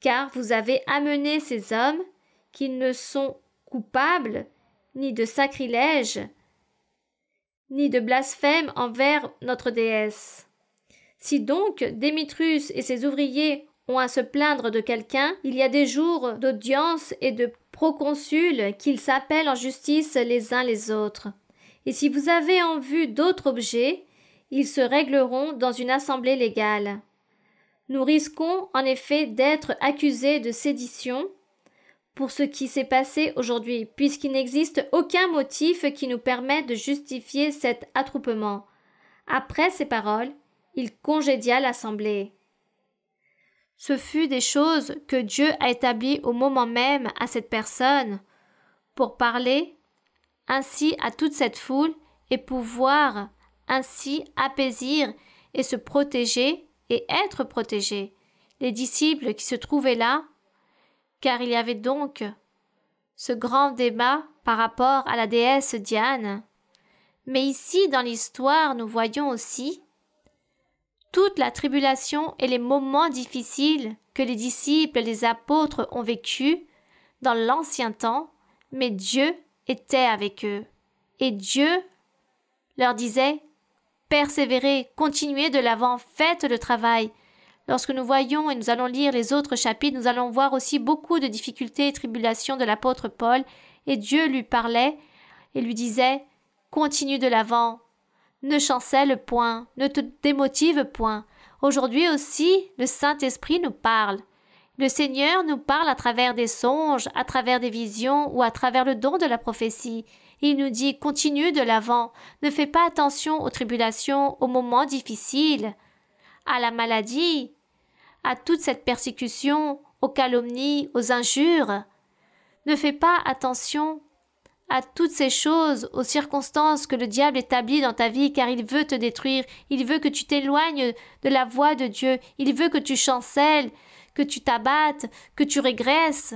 Car vous avez amené ces hommes qui ne sont coupables ni de sacrilège, ni de blasphème envers notre déesse. Si donc Démétrius et ses ouvriers ont à se plaindre de quelqu'un, il y a des jours d'audience et de proconsul qu'ils s'appellent en justice les uns les autres. Et si vous avez en vue d'autres objets, ils se régleront dans une assemblée légale. Nous risquons en effet d'être accusés de sédition pour ce qui s'est passé aujourd'hui, puisqu'il n'existe aucun motif qui nous permet de justifier cet attroupement. Après ces paroles, il congédia l'assemblée. Ce fut des choses que Dieu a établies au moment même à cette personne, pour parler ainsi à toute cette foule et pouvoir ainsi apaisir et se protéger et être protégé. Les disciples qui se trouvaient là car il y avait donc ce grand débat par rapport à la déesse Diane. Mais ici, dans l'histoire, nous voyons aussi toute la tribulation et les moments difficiles que les disciples et les apôtres ont vécu dans l'ancien temps, mais Dieu était avec eux. Et Dieu leur disait, Persévérez, continuez de l'avant, faites le travail, Lorsque nous voyons et nous allons lire les autres chapitres, nous allons voir aussi beaucoup de difficultés et tribulations de l'apôtre Paul, et Dieu lui parlait et lui disait Continue de l'avant, ne chancelle point, ne te démotive point. Aujourd'hui aussi, le Saint-Esprit nous parle. Le Seigneur nous parle à travers des songes, à travers des visions ou à travers le don de la prophétie. Il nous dit continue de l'avant, ne fais pas attention aux tribulations, aux moments difficiles, à la maladie, à toute cette persécution, aux calomnies, aux injures. Ne fais pas attention à toutes ces choses, aux circonstances que le diable établit dans ta vie, car il veut te détruire, il veut que tu t'éloignes de la voie de Dieu, il veut que tu chancelles, que tu t'abattes, que tu régresses.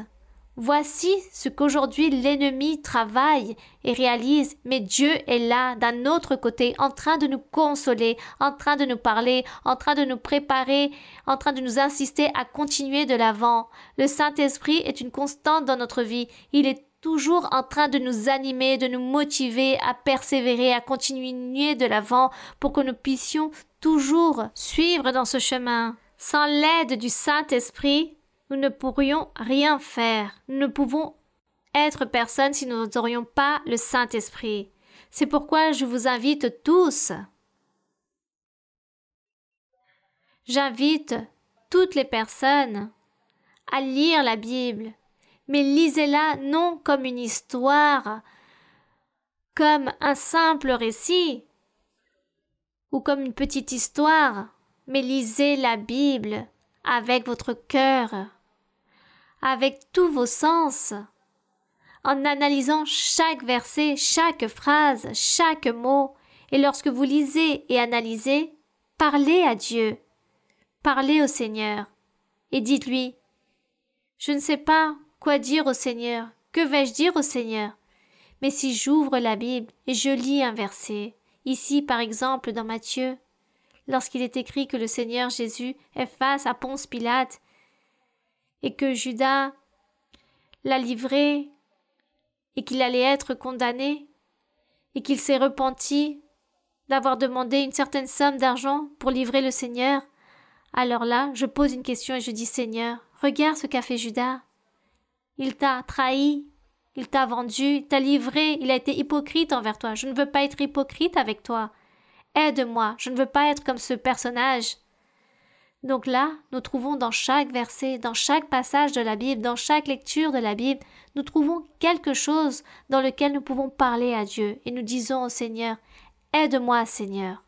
Voici ce qu'aujourd'hui l'ennemi travaille et réalise, mais Dieu est là, d'un autre côté, en train de nous consoler, en train de nous parler, en train de nous préparer, en train de nous insister à continuer de l'avant. Le Saint-Esprit est une constante dans notre vie. Il est toujours en train de nous animer, de nous motiver à persévérer, à continuer de l'avant pour que nous puissions toujours suivre dans ce chemin. Sans l'aide du Saint-Esprit, nous ne pourrions rien faire. Nous ne pouvons être personne si nous n'aurions pas le Saint-Esprit. C'est pourquoi je vous invite tous. J'invite toutes les personnes à lire la Bible, mais lisez-la non comme une histoire, comme un simple récit ou comme une petite histoire, mais lisez la Bible avec votre cœur, avec tous vos sens, en analysant chaque verset, chaque phrase, chaque mot, et lorsque vous lisez et analysez, parlez à Dieu, parlez au Seigneur, et dites-lui, je ne sais pas quoi dire au Seigneur, que vais-je dire au Seigneur Mais si j'ouvre la Bible et je lis un verset, ici par exemple dans Matthieu, lorsqu'il est écrit que le Seigneur Jésus est face à Ponce Pilate et que Judas l'a livré et qu'il allait être condamné et qu'il s'est repenti d'avoir demandé une certaine somme d'argent pour livrer le Seigneur, alors là, je pose une question et je dis Seigneur, regarde ce qu'a fait Judas. Il t'a trahi, il t'a vendu, il t'a livré, il a été hypocrite envers toi. Je ne veux pas être hypocrite avec toi. Aide-moi, je ne veux pas être comme ce personnage. Donc là, nous trouvons dans chaque verset, dans chaque passage de la Bible, dans chaque lecture de la Bible, nous trouvons quelque chose dans lequel nous pouvons parler à Dieu et nous disons au Seigneur, Aide-moi, Seigneur.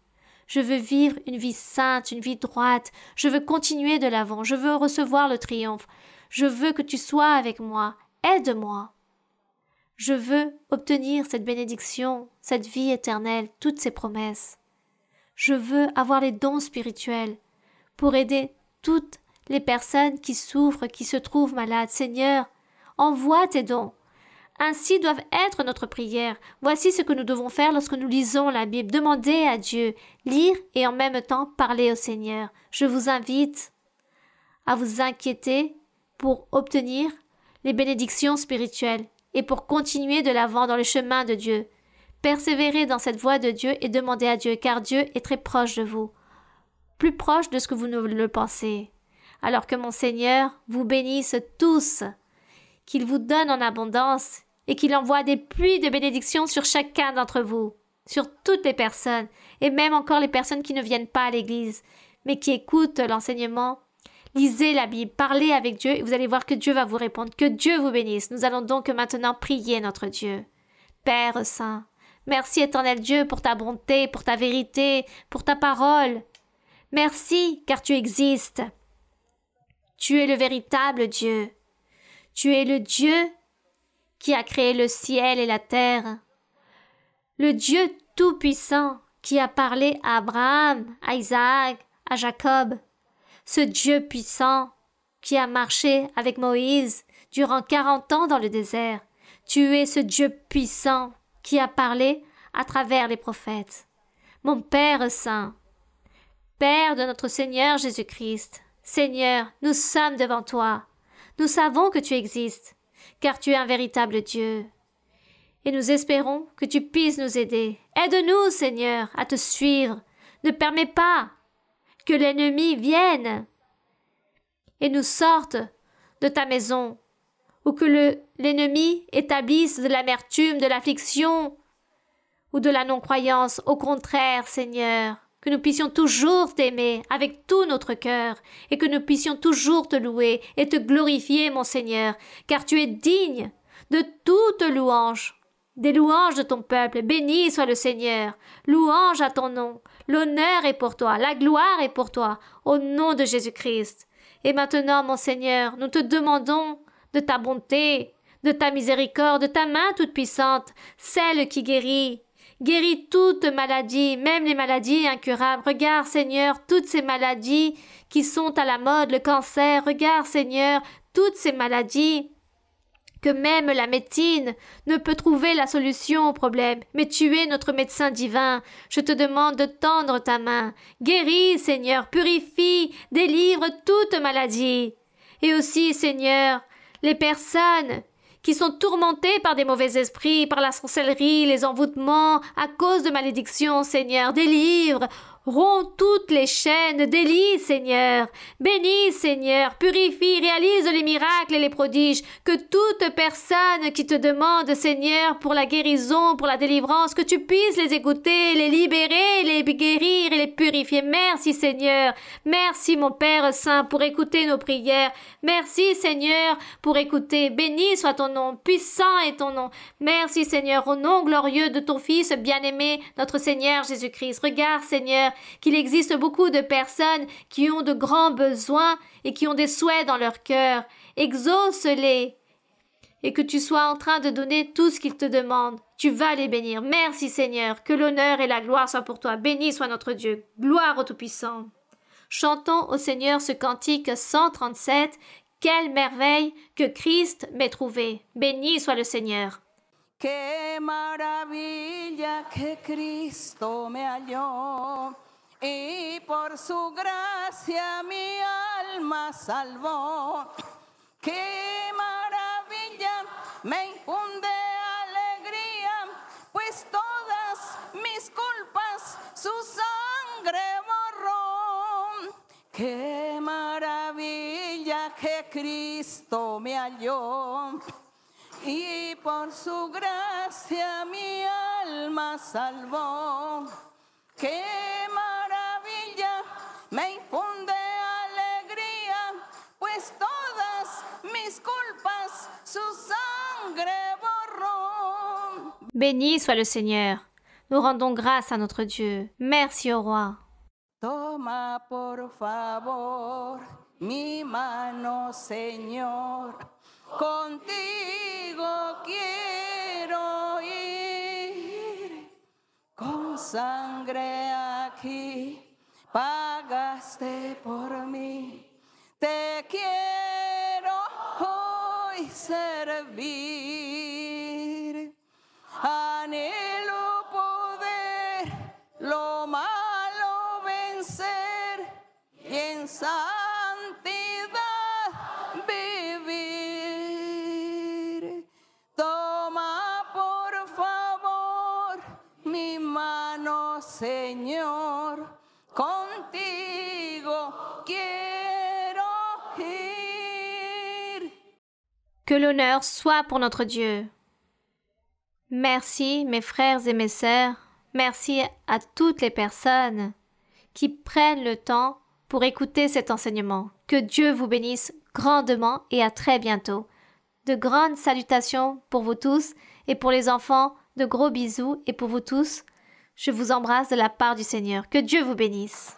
Je veux vivre une vie sainte, une vie droite. Je veux continuer de l'avant. Je veux recevoir le triomphe. Je veux que tu sois avec moi. Aide-moi. Je veux obtenir cette bénédiction, cette vie éternelle, toutes ces promesses. Je veux avoir les dons spirituels pour aider toutes les personnes qui souffrent, qui se trouvent malades. Seigneur, envoie tes dons. Ainsi doivent être notre prière. Voici ce que nous devons faire lorsque nous lisons la Bible. Demandez à Dieu, lire et en même temps parler au Seigneur. Je vous invite à vous inquiéter pour obtenir les bénédictions spirituelles et pour continuer de l'avant dans le chemin de Dieu. Persévérez dans cette voie de Dieu et demandez à Dieu car Dieu est très proche de vous plus proche de ce que vous ne le pensez. Alors que mon Seigneur vous bénisse tous, qu'il vous donne en abondance et qu'il envoie des pluies de bénédictions sur chacun d'entre vous, sur toutes les personnes, et même encore les personnes qui ne viennent pas à l'Église, mais qui écoutent l'enseignement. Lisez la Bible, parlez avec Dieu, et vous allez voir que Dieu va vous répondre, que Dieu vous bénisse. Nous allons donc maintenant prier notre Dieu. Père Saint, merci éternel Dieu pour ta bonté, pour ta vérité, pour ta parole. Merci, car tu existes. Tu es le véritable Dieu. Tu es le Dieu qui a créé le ciel et la terre. Le Dieu Tout-Puissant qui a parlé à Abraham, à Isaac, à Jacob. Ce Dieu puissant qui a marché avec Moïse durant quarante ans dans le désert. Tu es ce Dieu puissant qui a parlé à travers les prophètes. Mon Père Saint, Père de notre Seigneur Jésus-Christ, Seigneur, nous sommes devant toi. Nous savons que tu existes, car tu es un véritable Dieu. Et nous espérons que tu puisses nous aider. Aide-nous, Seigneur, à te suivre. Ne permets pas que l'ennemi vienne et nous sorte de ta maison, ou que l'ennemi établisse de l'amertume, de l'affliction, ou de la non-croyance. Au contraire, Seigneur, que nous puissions toujours t'aimer avec tout notre cœur, et que nous puissions toujours te louer et te glorifier, mon Seigneur, car tu es digne de toute louange. Des louanges de ton peuple, béni soit le Seigneur, louange à ton nom, l'honneur est pour toi, la gloire est pour toi, au nom de Jésus-Christ. Et maintenant, mon Seigneur, nous te demandons de ta bonté, de ta miséricorde, de ta main toute puissante, celle qui guérit, Guéris toutes maladies, même les maladies incurables. Regarde, Seigneur, toutes ces maladies qui sont à la mode, le cancer. Regarde, Seigneur, toutes ces maladies que même la médecine ne peut trouver la solution au problème. Mais tu es notre médecin divin. Je te demande de tendre ta main. Guéris, Seigneur, purifie, délivre toute maladie. Et aussi, Seigneur, les personnes qui sont tourmentés par des mauvais esprits, par la sorcellerie, les envoûtements, à cause de malédictions, Seigneur, des livres Romps toutes les chaînes, délie, Seigneur. Bénis, Seigneur, purifie, réalise les miracles et les prodiges. Que toute personne qui te demande, Seigneur, pour la guérison, pour la délivrance, que tu puisses les écouter, les libérer, les guérir et les purifier. Merci, Seigneur. Merci, mon Père Saint, pour écouter nos prières. Merci, Seigneur, pour écouter. Béni soit ton nom, puissant est ton nom. Merci, Seigneur, au nom glorieux de ton Fils bien-aimé, notre Seigneur Jésus-Christ. Regarde, Seigneur, qu'il existe beaucoup de personnes qui ont de grands besoins et qui ont des souhaits dans leur cœur. Exauce-les et que tu sois en train de donner tout ce qu'ils te demandent. Tu vas les bénir. Merci Seigneur, que l'honneur et la gloire soient pour toi. Béni soit notre Dieu. Gloire au Tout-Puissant. Chantons au Seigneur ce cantique 137. Quelle merveille que Christ m'ait trouvé. Béni soit le Seigneur. Qué maravilla que Cristo me halló y por su gracia mi alma salvó. Qué maravilla me infunde alegría, pues todas mis culpas su sangre borró. Qué maravilla que Cristo me halló y por su gracia mi alma salvó. Qué maravilla me infunde alegría, pues todas mis culpas su sangre borró. Béni soit le Seigneur. Nous rendons grâce à notre Dieu. Merci au roi. Toma por favor mi mano, Seigneur Contigo quiero ir con sangre aquí. Pagaste por mí. Te quiero. l'honneur soit pour notre Dieu. Merci, mes frères et mes sœurs, merci à toutes les personnes qui prennent le temps pour écouter cet enseignement. Que Dieu vous bénisse grandement et à très bientôt. De grandes salutations pour vous tous et pour les enfants, de gros bisous et pour vous tous, je vous embrasse de la part du Seigneur. Que Dieu vous bénisse.